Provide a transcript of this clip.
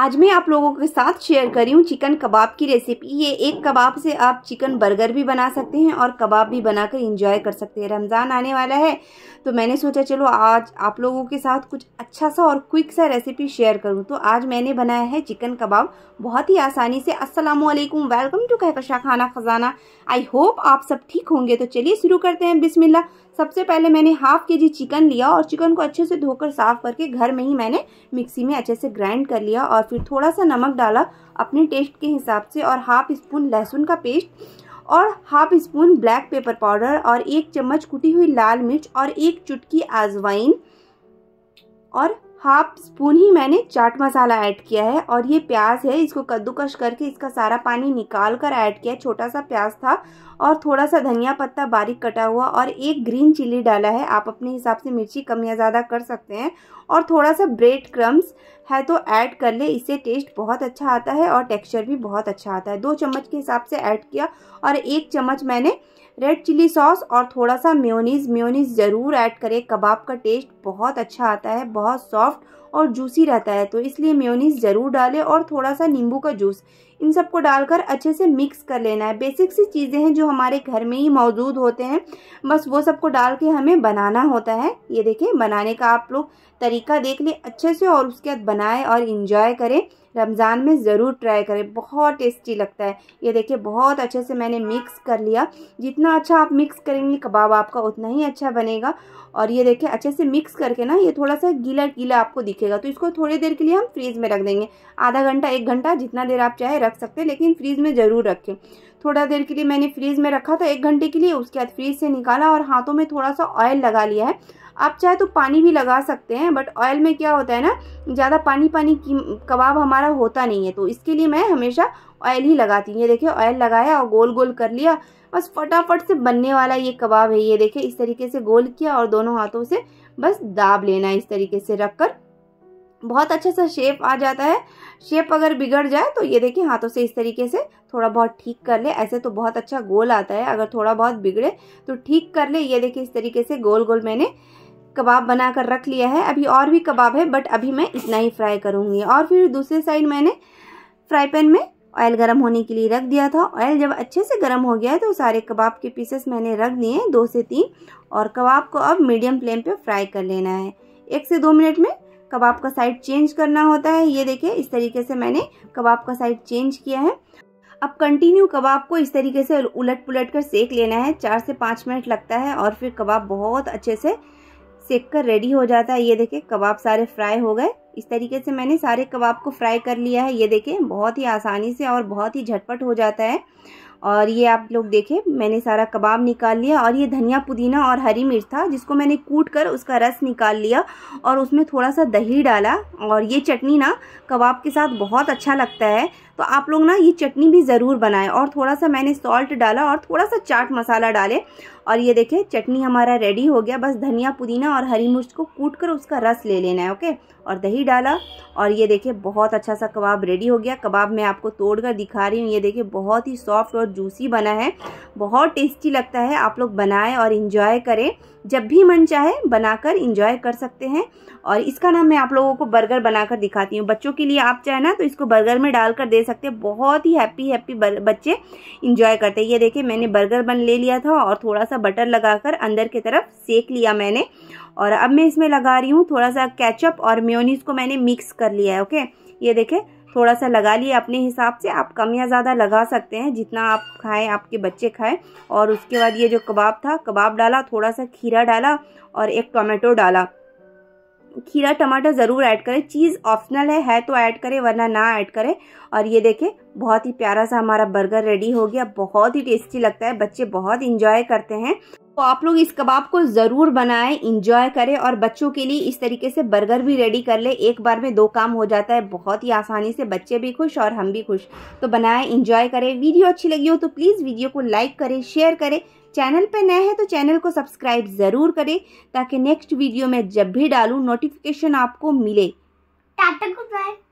आज मैं आप लोगों के साथ शेयर करी हूँ चिकन कबाब की रेसिपी ये एक कबाब से आप चिकन बर्गर भी बना सकते हैं और कबाब भी बनाकर इंजॉय कर सकते हैं रमज़ान आने वाला है तो मैंने सोचा चलो आज आप लोगों के साथ कुछ अच्छा सा और क्विक सा रेसिपी शेयर करूँ तो आज मैंने बनाया है चिकन कबाब बहुत ही आसानी से असलम वेलकम टू कहकशा खाना खजाना आई होप आप सब ठीक होंगे तो चलिए शुरू करते हैं बिसमिल्ला सबसे पहले मैंने हाफ के जी चिकन लिया और चिकन को अच्छे से धोकर साफ करके घर में ही मैंने मिक्सी में अच्छे से ग्राइंड कर लिया और फिर थोड़ा सा नमक डाला अपने टेस्ट के हिसाब से और हाफ स्पून लहसुन का पेस्ट और half spoon black pepper powder और एक चम्मच कुटी हुई लाल मिर्च और एक चुटकी अजवाइन और हाफ स्पून ही मैंने चाट मसाला ऐड किया है और ये प्याज है इसको कद्दूकश करके इसका सारा पानी निकाल कर ऐड किया है छोटा सा प्याज था और थोड़ा सा धनिया पत्ता बारीक कटा हुआ और एक ग्रीन चिली डाला है आप अपने हिसाब से मिर्ची कम या ज़्यादा कर सकते हैं और थोड़ा सा ब्रेड क्रम्स है तो ऐड कर ले इससे टेस्ट बहुत अच्छा आता है और टेक्सचर भी बहुत अच्छा आता है दो चम्मच के हिसाब से ऐड किया और एक चम्मच मैंने रेड चिली सॉस और थोड़ा सा म्योनीज़ म्योनीज़ ज़रूर ऐड करें कबाब का टेस्ट बहुत अच्छा आता है बहुत सॉफ्ट और जूसी रहता है तो इसलिए मेयोनीज ज़रूर डालें और थोड़ा सा नींबू का जूस इन सबको डालकर अच्छे से मिक्स कर लेना है बेसिक सी चीज़ें हैं जो हमारे घर में ही मौजूद होते हैं बस वो सबको डाल के हमें बनाना होता है ये देखें बनाने का आप लोग तरीका देख लें अच्छे से और उसके बाद बनाएं और इन्जॉय करें रमज़ान में ज़रूर ट्राई करें बहुत टेस्टी लगता है ये देखिए बहुत अच्छे से मैंने मिक्स कर लिया जितना अच्छा आप मिक्स करेंगे कबाब आपका उतना ही अच्छा बनेगा और ये देखिए अच्छे से मिक्स करके ना ये थोड़ा सा गीला गीला आपको दिखेगा तो इसको थोड़ी देर के लिए हम फ्रीज में रख देंगे आधा घंटा एक घंटा जितना देर आप चाहे रख सकते हैं लेकिन फ्रीज़ में ज़रूर रखें थोड़ा देर के लिए मैंने फ्रीज़ में रखा था एक घंटे के लिए उसके बाद फ्रीज़ से निकाला और हाथों में थोड़ा सा ऑयल लगा लिया है आप चाहे तो पानी भी लगा सकते हैं बट ऑयल में क्या होता है ना ज़्यादा पानी पानी कबाब हमारा होता नहीं है तो इसके लिए मैं हमेशा ऑयल ही लगाती हूँ ये देखिए ऑयल लगाया और गोल गोल कर लिया बस फटाफट से बनने वाला ये कबाब है ये देखिए इस तरीके से गोल किया और दोनों हाथों से बस दाब लेना इस तरीके से रख कर बहुत अच्छे सा शेप आ जाता है शेप अगर बिगड़ जाए तो ये देखिए हाथों से इस तरीके से थोड़ा बहुत ठीक कर ले ऐसे तो बहुत अच्छा गोल आता है अगर थोड़ा बहुत बिगड़े तो ठीक कर ले ये देखिए इस तरीके से गोल गोल मैंने कबाब बना कर रख लिया है अभी और भी कबाब है बट अभी मैं इतना ही फ्राई करूँगी और फिर दूसरे साइड मैंने फ्राई पैन में ऑयल गर्म होने के लिए रख दिया था ऑयल जब अच्छे से गर्म हो गया है तो सारे कबाब के पीसेस मैंने रख दिए दो से तीन और कबाब को अब मीडियम फ्लेम पर फ्राई कर लेना है एक से दो मिनट में कबाब का साइड चेंज करना होता है ये देखिए इस तरीके से मैंने कबाब का साइड चेंज किया है अब कंटिन्यू कबाब को इस तरीके से उलट पुलट कर सेक लेना है चार से पाँच मिनट लगता है और फिर कबाब बहुत अच्छे से सेक कर रेडी हो जाता है ये देखिए कबाब सारे फ्राई हो गए इस तरीके से मैंने सारे कबाब को फ्राई कर लिया है ये देखे बहुत ही आसानी से और बहुत ही झटपट हो जाता है और ये आप लोग देखें मैंने सारा कबाब निकाल लिया और ये धनिया पुदीना और हरी मिर्च था जिसको मैंने कूट कर उसका रस निकाल लिया और उसमें थोड़ा सा दही डाला और ये चटनी ना कबाब के साथ बहुत अच्छा लगता है तो आप लोग ना ये चटनी भी ज़रूर बनाएं और थोड़ा सा मैंने सॉल्ट डाला और थोड़ा सा चाट मसाला डाले और ये देखें चटनी हमारा रेडी हो गया बस धनिया पुदीना और हरी मिर्च को कूट कर उसका रस ले लेना है ओके और दही डाला और ये देखिए बहुत अच्छा सा कबाब रेडी हो गया कबाब मैं आपको तोड़ कर दिखा रही हूँ ये देखिए बहुत ही सॉफ्ट और जूसी बना है बहुत टेस्टी लगता है आप लोग बनाएं और इन्जॉय करें जब भी मन चाहे बनाकर इंजॉय कर सकते हैं और इसका नाम मैं आप लोगों को बर्गर बनाकर दिखाती हूँ बच्चों के लिए आप चाहे ना तो इसको बर्गर में डालकर दे सकते हैं बहुत ही हैप्पी हैप्पी बच्चे इंजॉय करते हैं ये देखिए मैंने बर्गर बन ले लिया था और थोड़ा सा बटर लगाकर अंदर की तरफ सेक लिया मैंने और अब मैं इसमें लगा रही हूँ थोड़ा सा कैचअप और म्योनीस को मैंने मिक्स कर लिया है ओके ये देखें थोड़ा सा लगा लिए अपने हिसाब से आप कम या ज़्यादा लगा सकते हैं जितना आप खाएं आपके बच्चे खाएं और उसके बाद ये जो कबाब था कबाब डाला थोड़ा सा खीरा डाला और एक टोमेटो डाला खीरा टमाटर ज़रूर ऐड करें चीज़ ऑप्शनल है है तो ऐड करें वरना ना ऐड करें और ये देखें बहुत ही प्यारा सा हमारा बर्गर रेडी हो गया बहुत ही टेस्टी लगता है बच्चे बहुत इंजॉय करते हैं तो आप लोग इस कबाब को ज़रूर बनाएं इंजॉय करें और बच्चों के लिए इस तरीके से बर्गर भी रेडी कर ले एक बार में दो काम हो जाता है बहुत ही आसानी से बच्चे भी खुश और हम भी खुश तो बनाएं इंजॉय करें वीडियो अच्छी लगी हो तो प्लीज़ वीडियो को लाइक करें शेयर करें चैनल पर नए हैं तो चैनल को सब्सक्राइब ज़रूर करें ताकि नेक्स्ट वीडियो में जब भी डालूँ नोटिफिकेशन आपको मिले टाटा गुड बाय